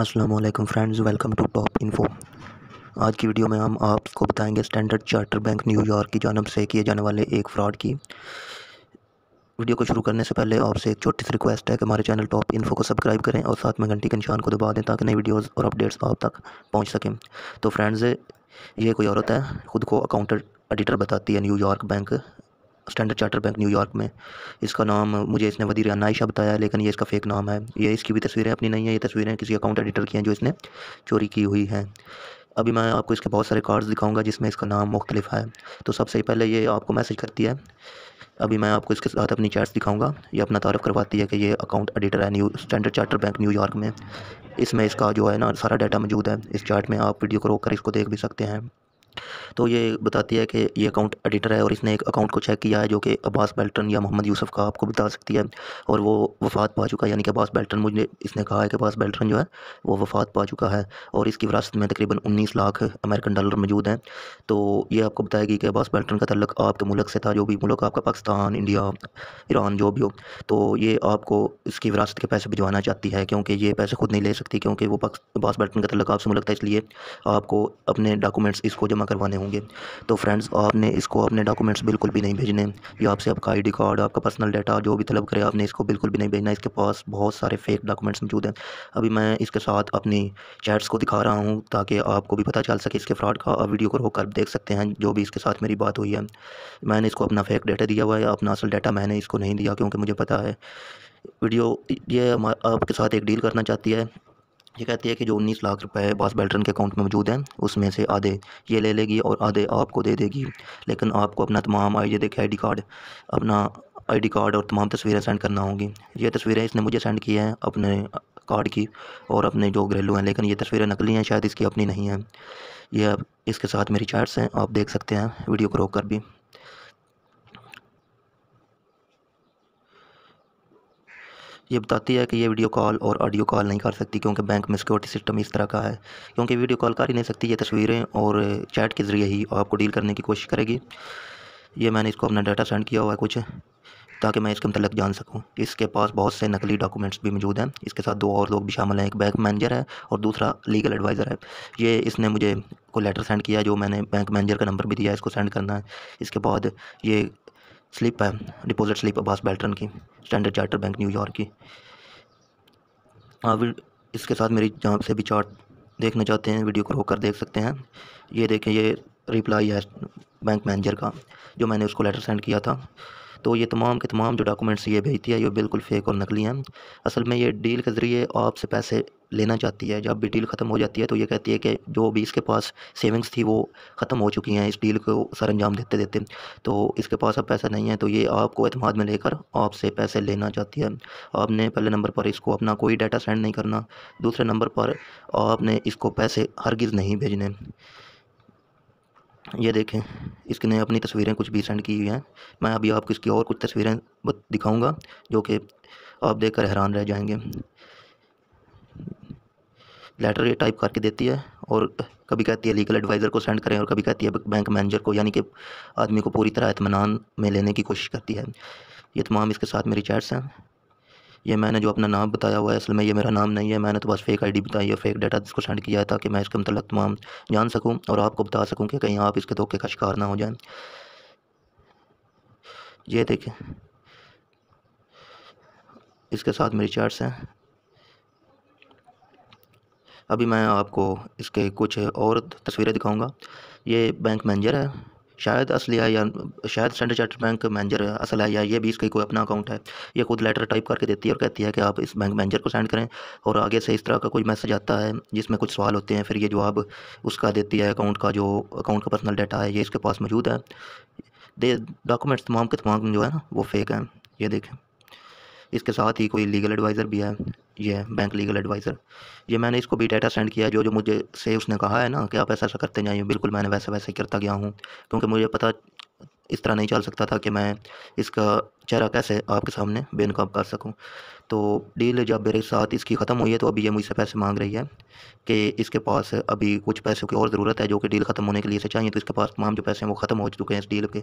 Aslam friends welcome to top info आज की video में हम आपको बताएंगे स्टैंडर्ड चार्टर बैंक न्यूयॉर्क की जानब से किए जाने वाले एक फ़्रॉड की वीडियो को शुरू करने से पहले आपसे एक छोटी सी रिक्वेस्ट है कि हमारे चैनल टॉप इन्फो को सब्सक्राइब करें और साथ में घंटी के निशान को दबा दें ताकि नई वीडियोस और अपडेट्स आप तक पहुंच सकें तो फ्रेंड्स ये कोई औरत है ख़ुद को अकाउंटेंट एडिटर बताती है New York bank Standard Charter bank New York में इसका नाम मुझे इसने वदी नाइशा बताया लेकिन ये इसका फेक नाम है ये इसकी भी तस्वीरें अपनी नहीं है ये तस्वीरें किसी अकाउंट एडिटर की हैं जो इसने चोरी की हुई हैं अभी मैं आपको इसके बहुत सारे कार्ड्स दिखाऊंगा जिसमें इसका नाम मुख्तलिफ है तो सबसे पहले ये आपको मैसेज करती है अभी मैं आपको इसके साथ अपनी चैट्स दिखाऊंगा ये अपना तारफ़ करवाती है कि ये अकाउंट एडिटर है new Standard Charter bank New York में इसमें इसका जो है ना सारा डाटा मौजूद है इस चार्ट में आप वीडियो को रोक कर इसको देख भी सकते हैं तो ये बताती है कि ये अकाउंट एडिटर है और इसने एक अकाउंट को चेक किया है जो कि अब्बास बेल्टन या मोहम्मद यूसुफ का आपको बता सकती है और वो वफात पा चुका है यानी कि अब्बास बेल्टन मुझे इसने कहा है कि अब्बास बेल्टन जो है वो वफात पा चुका है और इसकी विरासत में तकरीबन उन्नीस लाख अमेरिकन डॉलर मौजूद हैं तो ये आपको बताएगी कि अब्बास बेल्टन का तल्लक आपके मुल्क से था जो भी मुल्क आपका पाकिस्तान इंडिया ईरान जो भी हो तो ये आपको इसकी विरासत के पैसे भिजवाना चाहती है क्योंकि ये पैसे खुद नहीं ले सकती क्योंकि वो अब्बास बेल्टन का तल्लक आपसे मुल्क था इसलिए आपको अपने डॉक्यूमेंट्स इसको जमा करवाने होंगे तो फ्रेंड्स आपने इसको अपने डॉक्यूमेंट्स बिल्कुल भी नहीं भेजने या आपसे आपका आई कार्ड आपका पर्सनल डाटा जो भी तलब करे आपने इसको बिल्कुल भी नहीं भेजना इसके पास बहुत सारे फेक डॉक्यूमेंट्स मौजूद हैं अभी मैं इसके साथ अपनी चैट्स को दिखा रहा हूँ ताकि आपको भी पता चल सके इसके फ्रॉड का आप वीडियो को रोक देख सकते हैं जो भी इसके साथ मेरी बात हुई है मैंने इसको अपना फेक डाटा दिया हुआ है अपना असल डाटा मैंने इसको नहीं दिया क्योंकि मुझे पता है वीडियो ये आपके साथ एक डील करना चाहती है ये कहती है कि जो उन्नीस लाख रुपए बास बेल्टन के अकाउंट में मौजूद हैं उसमें से आधे ये ले लेगी और आधे आपको दे देगी लेकिन आपको अपना तमाम आई देखे आई कार्ड अपना आईडी कार्ड और तमाम तस्वीरें सेंड करना होंगी ये तस्वीरें इसने मुझे सेंड की हैं अपने कार्ड की और अपने जो घरेलू हैं लेकिन ये तस्वीरें नकली हैं शायद इसकी अपनी नहीं हैं ये इसके साथ मेरी चैट्स हैं आप देख सकते हैं वीडियो को रोक कर भी ये बताती है कि ये वीडियो कॉल और ऑडियो कॉल नहीं कर सकती क्योंकि बैंक में सिक्योरिटी सिस्टम इस तरह का है क्योंकि वीडियो कॉल कर ही नहीं सकती ये तस्वीरें और चैट के ज़रिए ही आपको डील करने की कोशिश करेगी ये मैंने इसको अपना डाटा सेंड किया हुआ है कुछ ताकि मैं इसके मतलब जान सकूं इसके पास बहुत से नकली डॉक्यूमेंट्स भी मौजूद हैं इसके साथ दो और लोग भी शामिल हैं एक बैंक मैनेजर है और दूसरा लीगल एडवाइज़र है ये इसने मुझे को लेटर सेंड किया जो मैंने बैंक मैनेजर का नंबर भी दिया इसको सेंड करना है इसके बाद ये स्लिप है डिपॉजिट स्लिप अब्बास बेल्टन की स्टैंडर्ड चार्टर बैंक न्यूयॉर्क की आप हाँ, इसके साथ मेरी जहाँ से भी चार्ट देखना चाहते हैं वीडियो को रोक कर देख सकते हैं ये देखें ये रिप्लाई है बैंक मैनेजर का जो मैंने उसको लेटर सेंड किया था तो ये तमाम के तमाम जो डॉक्यूमेंट्स ये भेजती है ये बिल्कुल फ़ेक और नकली हैं असल में ये डील के ज़रिए आपसे पैसे लेना चाहती है जब भी डील ख़त्म हो जाती है तो ये कहती है कि जो भी इसके पास सेविंग्स थी वो ख़त्म हो चुकी हैं इस डील को सर अंजाम देते देते तो इसके पास अब पैसा नहीं है तो ये आपको अतमाद में लेकर आपसे पैसे लेना चाहती है आपने पहले नंबर पर इसको अपना कोई डाटा सेंड नहीं करना दूसरे नंबर पर आपने इसको पैसे हरगिज़ नहीं भेजने ये देखें इसने अपनी तस्वीरें कुछ भी सेंड की हुई हैं मैं अभी आपको इसकी और कुछ तस्वीरें दिखाऊंगा जो कि आप देखकर हैरान रह जाएंगे लेटर ये टाइप करके देती है और कभी कहती है लीगल एडवाइज़र को सेंड करें और कभी कहती है बैंक मैनेजर को यानी कि आदमी को पूरी तरह इतमान में लेने की कोशिश करती है ये तमाम इसके साथ मेरी चैट्स हैं ये मैंने जो अपना नाम बताया हुआ है असल में ये मेरा नाम नहीं है मैंने तो बस फेक आईडी बताई है फेक डाटा जिसको सेंड किया है ताकि मैं इसके मतलब तमाम जान सकूँ और आपको बता सकूँ कि कहीं आप इसके धोखे का शिकार ना हो जाएं ये देखें इसके साथ मेरी चैट्स हैं अभी मैं आपको इसके कुछ और तस्वीरें दिखाऊँगा ये बैंक मैनेजर है शायद असल है या शायद स्टैंडर्ड चार्टर्ड बैंक मैनेजर असल है या ये भी इसका कोई अपना अकाउंट है ये खुद लेटर टाइप करके देती है और कहती है कि आप इस बैंक मैनेजर को सेंड करें और आगे से इस तरह का कोई मैसेज आता है जिसमें कुछ सवाल होते हैं फिर ये जवाब उसका देती है अकाउंट का जो अकाउंट का पर्सनल डाटा है ये इसके पास मौजूद है दे डॉक्यूमेंट्स तमाम के तमाम जो है ना वो फेक हैं ये देखें इसके साथ ही कोई लीगल एडवाइज़र भी है ये है बैंक लीगल एडवाइज़र ये मैंने इसको भी डाटा सेंड किया जो जो मुझे से उसने कहा है ना कि आप ऐसा ऐसा करते जाइए बिल्कुल मैंने वैसे वैसे करता गया हूँ क्योंकि मुझे पता इस तरह नहीं चल सकता था कि मैं इसका चेहरा कैसे आपके सामने बेनकाब कर सकूँ तो डील जब मेरे साथ इसकी ख़त्म हुई है तो अभी ये मुझसे पैसे मांग रही है कि इसके पास अभी कुछ पैसों की और ज़रूरत है जो कि डील ख़त्म होने के लिए से चाहिए तो इसके पास तमाम जो पैसे हैं वो ख़त्म हो चुके हैं इस डील के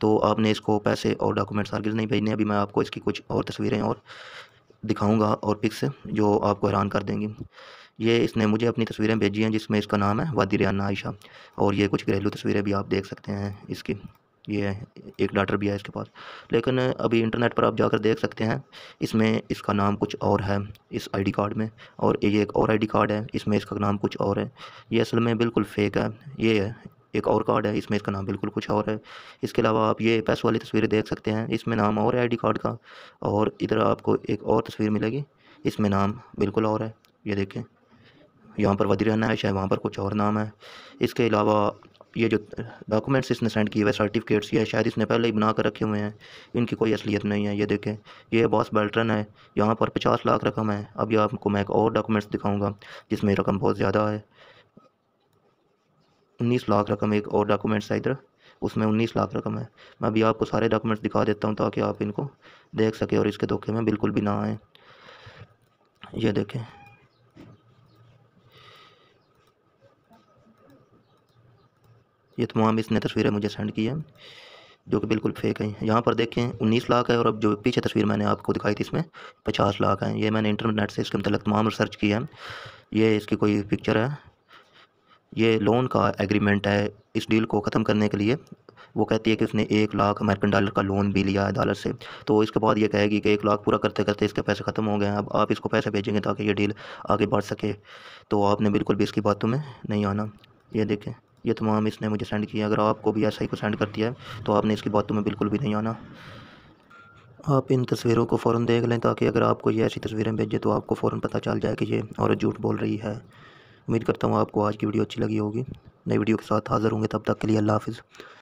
तो आपने इसको पैसे और डॉक्यूमेंट्स आगे नहीं भेजने अभी मैं आपको इसकी कुछ और तस्वीरें और दिखाऊँगा और पिक्स जो आपको हैरान कर देंगी ये इसने मुझे अपनी तस्वीरें भेजी हैं जिसमें इसका नाम है वादी रियाना आयशा और ये कुछ घरेलू तस्वीरें भी आप देख सकते हैं इसकी ये एक डाटर भी है इसके पास लेकिन अभी इंटरनेट पर आप जाकर देख सकते हैं इसमें इसका नाम कुछ और है इस आईडी कार्ड में और ये एक और आईडी कार्ड है इसमें इसका नाम कुछ और है ये असल में बिल्कुल फेक है ये है एक और कार्ड है इसमें इसका नाम बिल्कुल कुछ और है इसके अलावा आप ये पैस वाली तस्वीरें देख सकते हैं इसमें नाम और है आई कार्ड का और इधर आपको एक और तस्वीर मिलेगी इसमें नाम बिल्कुल और है ये देखें यहाँ पर वदी रहना है शायद वहाँ पर कुछ और नाम है इसके अलावा ये जो डॉक्यूमेंट्स इसने सेंड किए हुए सर्टिफिकेट्स ये शायद इसने पहले ही बना कर रखे हुए हैं इनकी कोई असलियत नहीं है ये देखें ये बॉस बेल्टन है यहाँ पर पचास लाख रकम है अभी आपको मैं एक और डॉक्यूमेंट्स दिखाऊँगा जिसमें रकम बहुत ज़्यादा है उन्नीस लाख रकम एक और डॉक्यूमेंट्स है इधर उसमें उन्नीस लाख रकम है मैं अभी आपको सारे डॉक्यूमेंट्स दिखा देता हूँ ताकि आप इनको देख सकें और इसके धोखे में बिल्कुल भी ना आएँ ये देखें ये तमाम इसने तस्वीरें मुझे सेंड की हैं जो कि बिल्कुल फेक है यहाँ पर देखें उन्नीस लाख है और अब जो पीछे तस्वीर मैंने आपको दिखाई थी इसमें पचास लाख है ये मैंने इंटरनेट से इसके मतलब तमाम रिसर्च किया है ये इसकी कोई पिक्चर है ये लोन का एग्रीमेंट है इस डील को ख़त्म करने के लिए वो कहती है कि उसने एक लाख अमेरिकन डॉलर का लोन भी लिया है डॉलर से तो इसके बाद ये कहेगी कि एक लाख पूरा करते करते इसके पैसे ख़त्म हो गए हैं अब आप इसको पैसे भेजेंगे ताकि ये डील आगे बढ़ सके तो आपने बिल्कुल भी इसकी बातों तो में नहीं आना ये देखें ये तमाम इसने मुझे सेंड किया अगर आपको भी ऐसा ही को सेंड कर दिया है तो आपने इसकी बातों में बिल्कुल भी नहीं आना आप इन तस्वीरों को फ़ौर देख लें ताकि अगर आपको ये ऐसी तस्वीरें भेजें तो आपको फ़ौर पता चल जाए कि ये औरत झूठ बोल रही है उम्मीद करता हूँ आपको आज की वीडियो अच्छी लगी होगी नई वीडियो के साथ हाज़िर होंगे तब तक के लिए अल्लाह हाफिज़